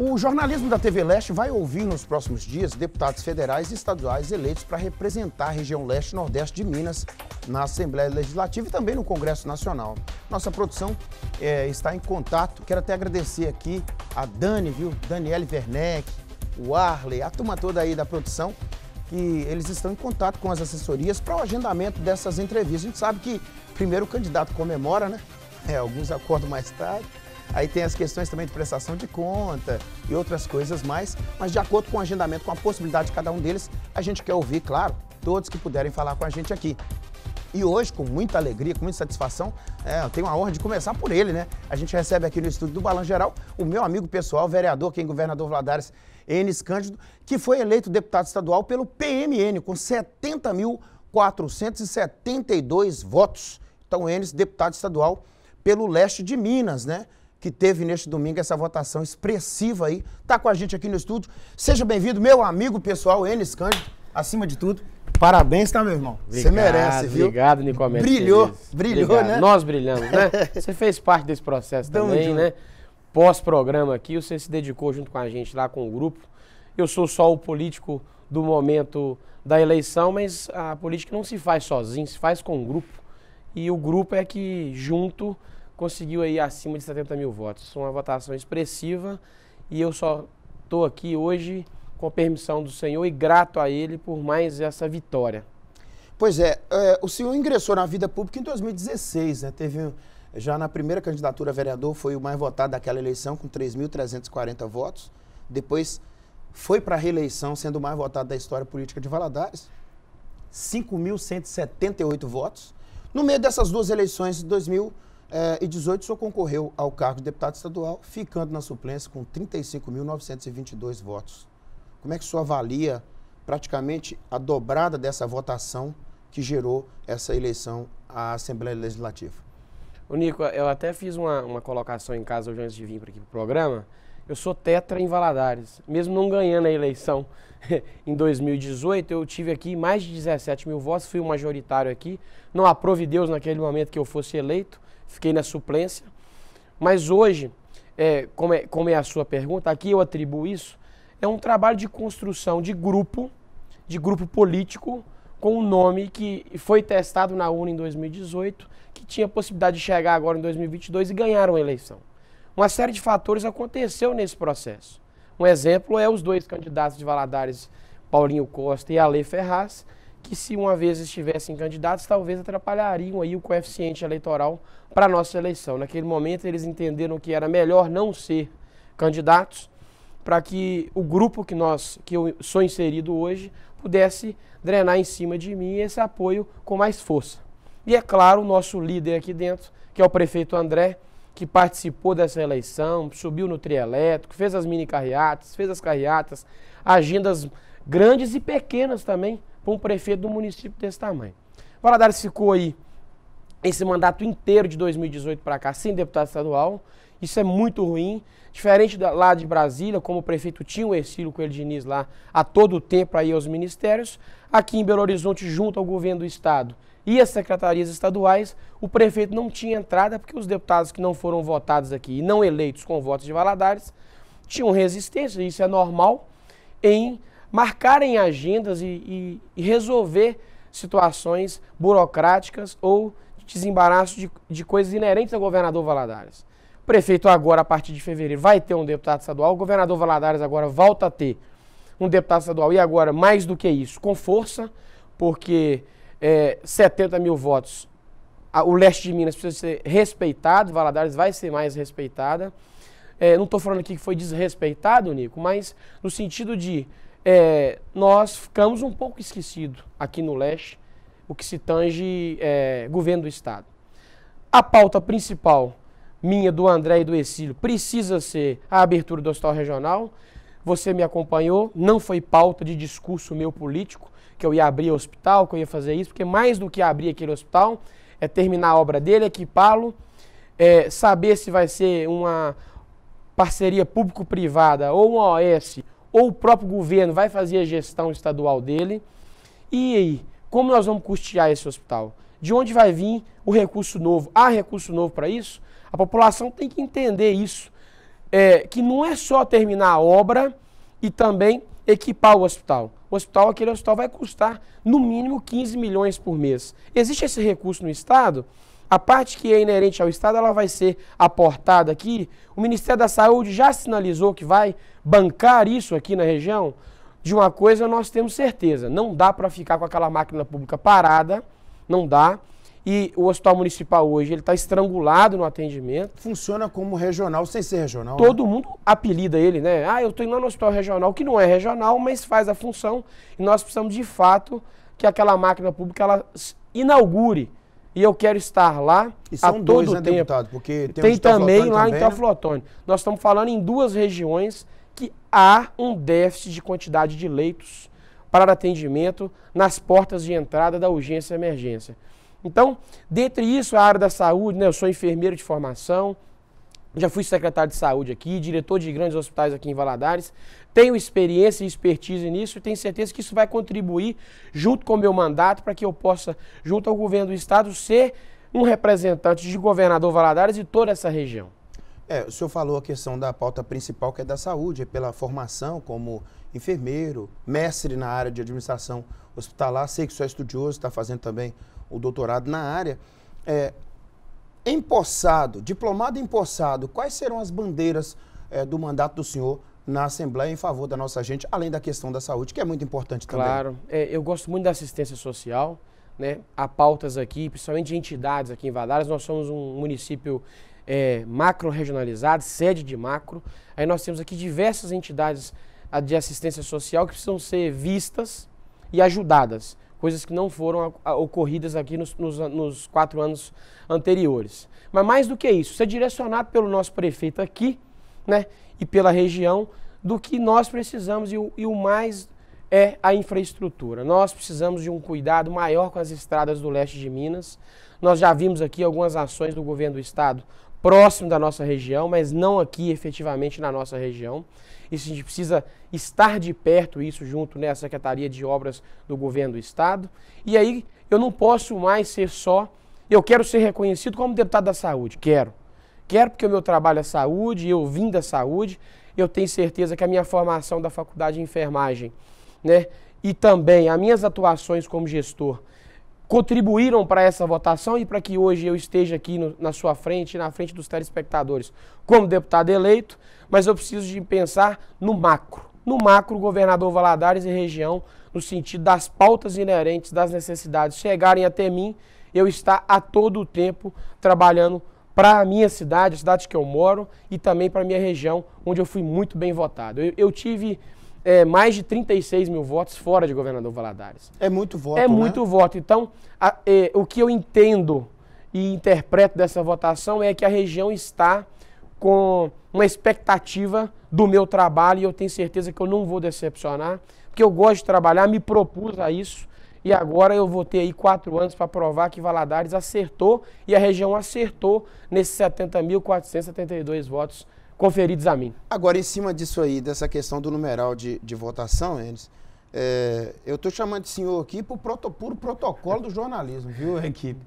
O jornalismo da TV Leste vai ouvir nos próximos dias deputados federais e estaduais eleitos para representar a região leste e nordeste de Minas na Assembleia Legislativa e também no Congresso Nacional. Nossa produção é, está em contato. Quero até agradecer aqui a Dani, viu? Daniele Werneck, o Arley, a turma toda aí da produção, que eles estão em contato com as assessorias para o agendamento dessas entrevistas. A gente sabe que primeiro o candidato comemora, né? É, alguns acordam mais tarde Aí tem as questões também de prestação de conta e outras coisas mais, mas de acordo com o agendamento, com a possibilidade de cada um deles, a gente quer ouvir, claro, todos que puderem falar com a gente aqui. E hoje, com muita alegria, com muita satisfação, é, eu tenho a honra de começar por ele, né? A gente recebe aqui no estúdio do Balan Geral o meu amigo pessoal, vereador, quem é governador Vladares Enes Cândido, que foi eleito deputado estadual pelo PMN com 70.472 votos. Então, Enes, deputado estadual pelo leste de Minas, né? que teve neste domingo essa votação expressiva aí. Está com a gente aqui no estúdio. Seja bem-vindo, meu amigo pessoal, Enes Cândido, acima de tudo. Parabéns, tá, meu irmão? Você merece, viu? Obrigado, Nicomedes. Brilhou, brilhou, obrigado. né? Nós brilhamos, né? Você fez parte desse processo também, né? Pós-programa aqui, você se dedicou junto com a gente lá com o grupo. Eu sou só o político do momento da eleição, mas a política não se faz sozinho, se faz com o grupo. E o grupo é que junto conseguiu aí acima de 70 mil votos. É uma votação expressiva e eu só estou aqui hoje com a permissão do Senhor e grato a Ele por mais essa vitória. Pois é, é o senhor ingressou na vida pública em 2016, né? Teve já na primeira candidatura a vereador foi o mais votado daquela eleição com 3.340 votos. Depois foi para a reeleição sendo o mais votado da história política de Valadares, 5.178 votos. No meio dessas duas eleições de 2000 é, e 18 o senhor concorreu ao cargo de deputado estadual, ficando na suplência com 35.922 votos. Como é que o senhor avalia praticamente a dobrada dessa votação que gerou essa eleição à Assembleia Legislativa? Ô Nico, eu até fiz uma, uma colocação em casa hoje antes de vir para aqui para o programa. Eu sou tetra em Valadares. Mesmo não ganhando a eleição em 2018, eu tive aqui mais de 17 mil votos, fui o majoritário aqui. Não aprove Deus naquele momento que eu fosse eleito fiquei na suplência. Mas hoje, é, como, é, como é a sua pergunta, aqui eu atribuo isso, é um trabalho de construção de grupo, de grupo político, com um nome que foi testado na urna em 2018, que tinha a possibilidade de chegar agora em 2022 e ganhar uma eleição. Uma série de fatores aconteceu nesse processo. Um exemplo é os dois candidatos de Valadares, Paulinho Costa e Ale Ferraz, que se uma vez estivessem candidatos, talvez atrapalhariam aí o coeficiente eleitoral para a nossa eleição. Naquele momento, eles entenderam que era melhor não ser candidatos para que o grupo que nós que eu sou inserido hoje pudesse drenar em cima de mim esse apoio com mais força. E é claro, o nosso líder aqui dentro, que é o prefeito André, que participou dessa eleição, subiu no trielétrico, fez as mini carreatas, fez as carreatas, agendas grandes e pequenas também para um prefeito do município desse tamanho. Valadares ficou aí esse mandato inteiro de 2018 para cá sem deputado estadual. Isso é muito ruim. Diferente da, lá de Brasília, como o prefeito tinha o Ercílio Coelho Diniz lá a todo o tempo aí aos ministérios, aqui em Belo Horizonte, junto ao governo do estado e as secretarias estaduais, o prefeito não tinha entrada porque os deputados que não foram votados aqui e não eleitos com votos de Valadares tinham resistência, isso é normal, em marcarem agendas e, e, e resolver situações burocráticas ou desembaraço de, de coisas inerentes ao governador Valadares. O prefeito agora, a partir de fevereiro, vai ter um deputado estadual, o governador Valadares agora volta a ter um deputado estadual, e agora, mais do que isso, com força, porque é, 70 mil votos, a, o leste de Minas precisa ser respeitado, Valadares vai ser mais respeitada. É, não estou falando aqui que foi desrespeitado, Nico, mas no sentido de é, nós ficamos um pouco esquecidos aqui no leste, o que se tange é, governo do Estado. A pauta principal minha, do André e do Exílio, precisa ser a abertura do hospital regional. Você me acompanhou, não foi pauta de discurso meu político, que eu ia abrir o hospital, que eu ia fazer isso, porque mais do que abrir aquele hospital, é terminar a obra dele, equipá-lo, é saber se vai ser uma parceria público-privada ou uma OS ou o próprio governo vai fazer a gestão estadual dele. E aí, como nós vamos custear esse hospital? De onde vai vir o recurso novo? Há recurso novo para isso? A população tem que entender isso, é, que não é só terminar a obra e também equipar o hospital. O hospital, aquele hospital vai custar no mínimo 15 milhões por mês. Existe esse recurso no Estado? A parte que é inerente ao Estado, ela vai ser aportada aqui. O Ministério da Saúde já sinalizou que vai bancar isso aqui na região. De uma coisa nós temos certeza, não dá para ficar com aquela máquina pública parada, não dá. E o hospital municipal hoje, ele está estrangulado no atendimento. Funciona como regional, sem ser regional. Né? Todo né? mundo apelida ele, né? Ah, eu estou indo lá no hospital regional, que não é regional, mas faz a função. E nós precisamos, de fato, que aquela máquina pública, ela inaugure e eu quero estar lá e são a todo dois, né, tempo. Deputado? Porque tem, tem tá também lá também, em Teoflotone. Né? Nós estamos falando em duas regiões que há um déficit de quantidade de leitos para atendimento nas portas de entrada da urgência e emergência. Então, dentre isso, a área da saúde, né, eu sou enfermeiro de formação, já fui secretário de saúde aqui, diretor de grandes hospitais aqui em Valadares, tenho experiência e expertise nisso e tenho certeza que isso vai contribuir junto com o meu mandato para que eu possa, junto ao governo do estado, ser um representante de governador Valadares e toda essa região. É, o senhor falou a questão da pauta principal que é da saúde, é pela formação como enfermeiro, mestre na área de administração hospitalar, sei que o senhor é estudioso, está fazendo também o doutorado na área. É, empossado, diplomado empossado, quais serão as bandeiras é, do mandato do senhor na Assembleia em favor da nossa gente, além da questão da saúde, que é muito importante também. Claro, é, eu gosto muito da assistência social, né? Há pautas aqui, principalmente de entidades aqui em Valadares, nós somos um município é, macro-regionalizado, sede de macro, aí nós temos aqui diversas entidades ah, de assistência social que precisam ser vistas e ajudadas, coisas que não foram ocorridas aqui nos, nos, nos quatro anos anteriores. Mas mais do que isso, ser é direcionado pelo nosso prefeito aqui, né? e pela região do que nós precisamos e o, e o mais é a infraestrutura. Nós precisamos de um cuidado maior com as estradas do leste de Minas. Nós já vimos aqui algumas ações do governo do estado próximo da nossa região, mas não aqui efetivamente na nossa região. Isso a gente precisa estar de perto isso junto né, à Secretaria de Obras do Governo do Estado. E aí eu não posso mais ser só, eu quero ser reconhecido como deputado da saúde, quero quero porque o meu trabalho é saúde, eu vim da saúde, eu tenho certeza que a minha formação da faculdade de enfermagem, né, e também as minhas atuações como gestor contribuíram para essa votação e para que hoje eu esteja aqui no, na sua frente, na frente dos telespectadores, como deputado eleito, mas eu preciso de pensar no macro. No macro, governador Valadares e região, no sentido das pautas inerentes, das necessidades chegarem até mim, eu estar a todo o tempo trabalhando para a minha cidade, a cidade que eu moro e também para a minha região, onde eu fui muito bem votado. Eu, eu tive é, mais de 36 mil votos fora de governador Valadares. É muito voto. É né? muito voto. Então, a, é, o que eu entendo e interpreto dessa votação é que a região está com uma expectativa do meu trabalho e eu tenho certeza que eu não vou decepcionar, porque eu gosto de trabalhar, me propus a isso e agora eu vou ter aí quatro anos para provar que Valadares acertou e a região acertou nesses 70.472 votos conferidos a mim. Agora, em cima disso aí, dessa questão do numeral de, de votação, Enes, é, eu estou chamando o senhor aqui por proto, puro protocolo do jornalismo, viu, equipe?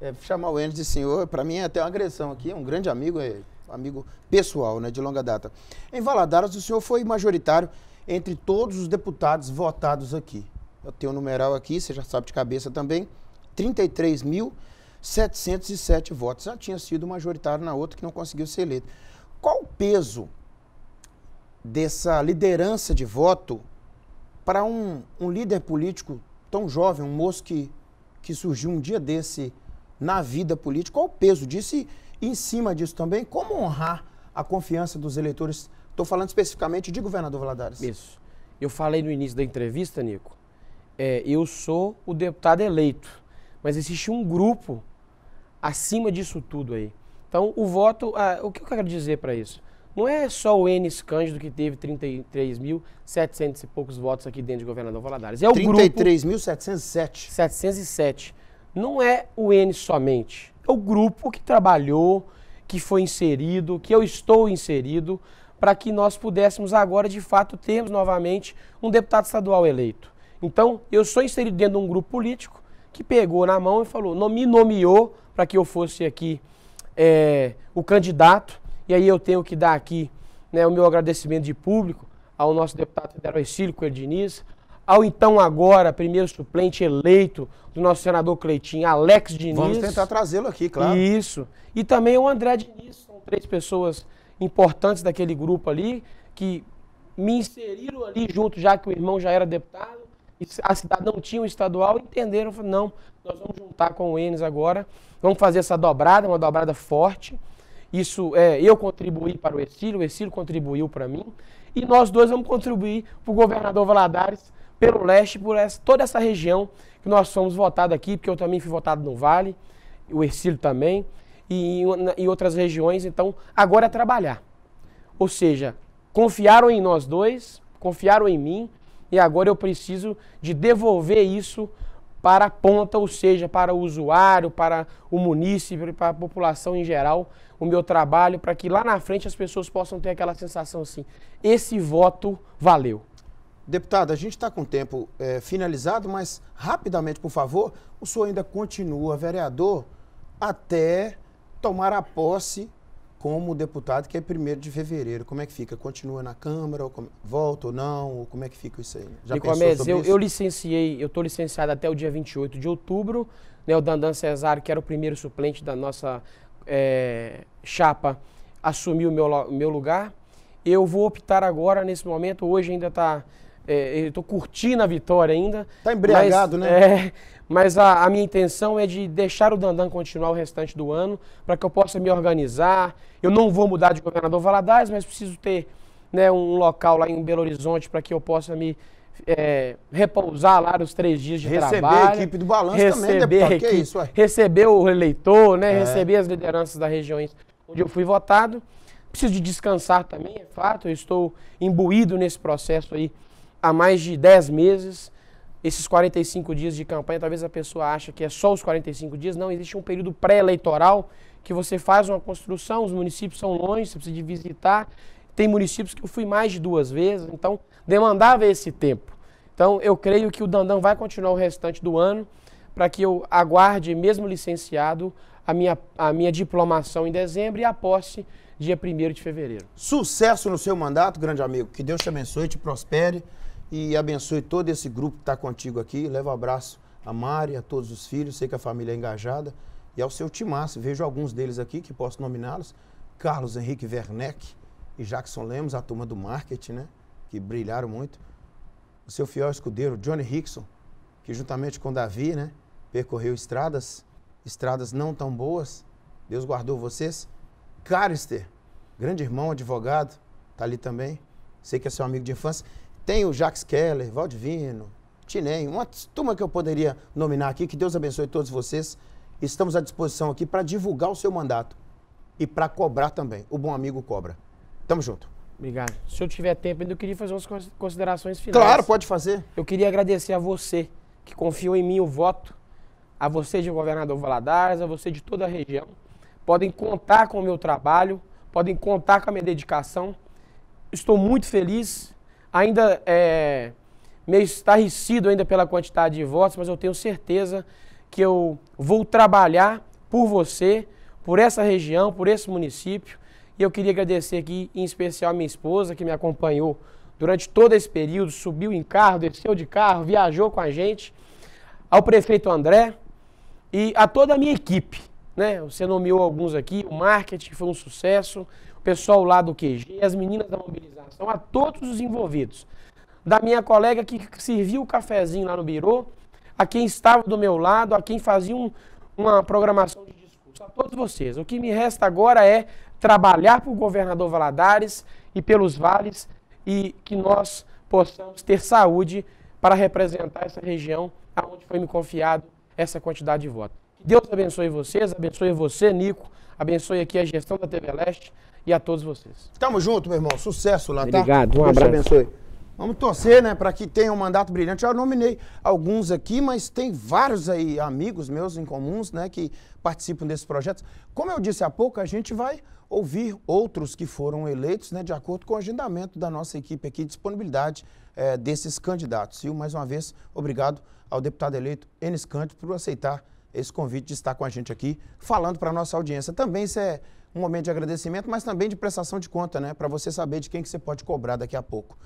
É, chamar o Enes de senhor, para mim é até uma agressão aqui, é um grande amigo, é, amigo pessoal, né, de longa data. Em Valadares, o senhor foi majoritário entre todos os deputados votados aqui eu tenho o um numeral aqui, você já sabe de cabeça também, 33.707 votos. Já tinha sido majoritário na outra que não conseguiu ser eleito. Qual o peso dessa liderança de voto para um, um líder político tão jovem, um moço que, que surgiu um dia desse na vida política? Qual o peso disso? E, em cima disso também, como honrar a confiança dos eleitores? Estou falando especificamente de governador Valadares. Isso. Eu falei no início da entrevista, Nico, é, eu sou o deputado eleito, mas existe um grupo acima disso tudo aí. Então, o voto, ah, o que eu quero dizer para isso? Não é só o Enes Cândido que teve 33.700 e poucos votos aqui dentro de Governador Valadares. É o 33 grupo... 33.707. 707. Não é o Enes somente. É o grupo que trabalhou, que foi inserido, que eu estou inserido, para que nós pudéssemos agora, de fato, termos novamente um deputado estadual eleito. Então, eu sou inserido dentro de um grupo político que pegou na mão e falou, me nomeou para que eu fosse aqui é, o candidato. E aí eu tenho que dar aqui né, o meu agradecimento de público ao nosso deputado federal Exílio Coelho Diniz, ao então agora primeiro suplente eleito do nosso senador Cleitinho, Alex Diniz. Vamos tentar trazê-lo aqui, claro. Isso. E também o André Diniz, são três pessoas importantes daquele grupo ali, que me inseriram ali junto, já que o irmão já era deputado, a cidade não tinha o estadual, entenderam, não, nós vamos juntar com o Enes agora, vamos fazer essa dobrada, uma dobrada forte. Isso é, eu contribuí para o Exílio o Exílio contribuiu para mim, e nós dois vamos contribuir para o governador Valadares, pelo leste, por essa, toda essa região que nós fomos votados aqui, porque eu também fui votado no Vale, o Exílio também, e em outras regiões. Então, agora é trabalhar. Ou seja, confiaram em nós dois, confiaram em mim, e agora eu preciso de devolver isso para a ponta, ou seja, para o usuário, para o município, para a população em geral, o meu trabalho, para que lá na frente as pessoas possam ter aquela sensação assim: esse voto valeu. Deputado, a gente está com o tempo é, finalizado, mas rapidamente, por favor, o senhor ainda continua vereador até tomar a posse como deputado, que é primeiro de fevereiro. Como é que fica? Continua na Câmara? Ou volta ou não? Ou como é que fica isso aí? Já Nicomedes, eu, isso? eu licenciei, eu estou licenciado até o dia 28 de outubro. Né, o Dandan Cesar, que era o primeiro suplente da nossa é, chapa, assumiu o meu, meu lugar. Eu vou optar agora, nesse momento, hoje ainda está... É, eh, eu estou curtindo a vitória ainda. Está embriagado, mas, né? É, mas a, a, minha intenção é de deixar o Dandan continuar o restante do ano, para que eu possa me organizar. Eu não vou mudar de governador Valadares, mas preciso ter né, um local lá em Belo Horizonte para que eu possa me é, repousar lá os três dias de receber trabalho. Receber a equipe do balanço né, receber também, deputado, é isso, Receber o eleitor, né, é. receber as lideranças das regiões onde eu fui votado. Preciso de descansar também, é fato, eu estou imbuído nesse processo aí há mais de dez meses esses 45 dias de campanha, talvez a pessoa ache que é só os 45 dias. Não, existe um período pré-eleitoral que você faz uma construção, os municípios são longe, você precisa de visitar. Tem municípios que eu fui mais de duas vezes, então demandava esse tempo. Então eu creio que o dandão vai continuar o restante do ano para que eu aguarde, mesmo licenciado, a minha, a minha diplomação em dezembro e a posse dia 1 de fevereiro. Sucesso no seu mandato, grande amigo. Que Deus te abençoe, te prospere e abençoe todo esse grupo que está contigo aqui. Leva um abraço a Mari, a todos os filhos, sei que a família é engajada, e ao seu timaço. Vejo alguns deles aqui que posso nominá-los: Carlos Henrique Werneck e Jackson Lemos, a turma do marketing, né? Que brilharam muito. O seu fiel escudeiro, Johnny Hickson, que juntamente com Davi, né? Percorreu estradas, estradas não tão boas. Deus guardou vocês. Carister, grande irmão, advogado, está ali também. Sei que é seu amigo de infância. Tem o Jax Keller, Valdivino, Tinem, uma turma que eu poderia nominar aqui. Que Deus abençoe todos vocês. Estamos à disposição aqui para divulgar o seu mandato e para cobrar também. O bom amigo cobra. Tamo junto. Obrigado. Se eu tiver tempo ainda, eu queria fazer umas considerações finais. Claro, pode fazer. Eu queria agradecer a você que confiou em mim o voto, a você de governador Valadares, a você de toda a região. Podem contar com o meu trabalho, podem contar com a minha dedicação. Estou muito feliz ainda é, meio estarrecido ainda pela quantidade de votos, mas eu tenho certeza que eu vou trabalhar por você, por essa região, por esse município. E eu queria agradecer aqui, em especial, a minha esposa, que me acompanhou durante todo esse período, subiu em carro, desceu de carro, viajou com a gente, ao prefeito André e a toda a minha equipe. Né? Você nomeou alguns aqui, o marketing foi um sucesso, pessoal lá do QG, as meninas da mobilização, a todos os envolvidos. Da minha colega que serviu o cafezinho lá no birô, a quem estava do meu lado, a quem fazia um, uma programação de discurso. A todos vocês. O que me resta agora é trabalhar para o governador Valadares e pelos vales e que nós possamos ter saúde para representar essa região aonde foi me confiado essa quantidade de votos. Deus abençoe vocês, abençoe você, Nico, Abençoe aqui a gestão da TV Leste e a todos vocês. Tamo junto, meu irmão. Sucesso lá, tá? Obrigado, um Deus abraço. abençoe. Vamos torcer, né, para que tenha um mandato brilhante. Eu nominei alguns aqui, mas tem vários aí amigos meus em comuns, né, que participam desses projetos. Como eu disse há pouco, a gente vai ouvir outros que foram eleitos, né, de acordo com o agendamento da nossa equipe aqui, disponibilidade é, desses candidatos. E mais uma vez, obrigado ao deputado eleito Enes Canto por aceitar esse convite de estar com a gente aqui, falando para a nossa audiência. Também isso é um momento de agradecimento, mas também de prestação de conta, né? Para você saber de quem que você pode cobrar daqui a pouco.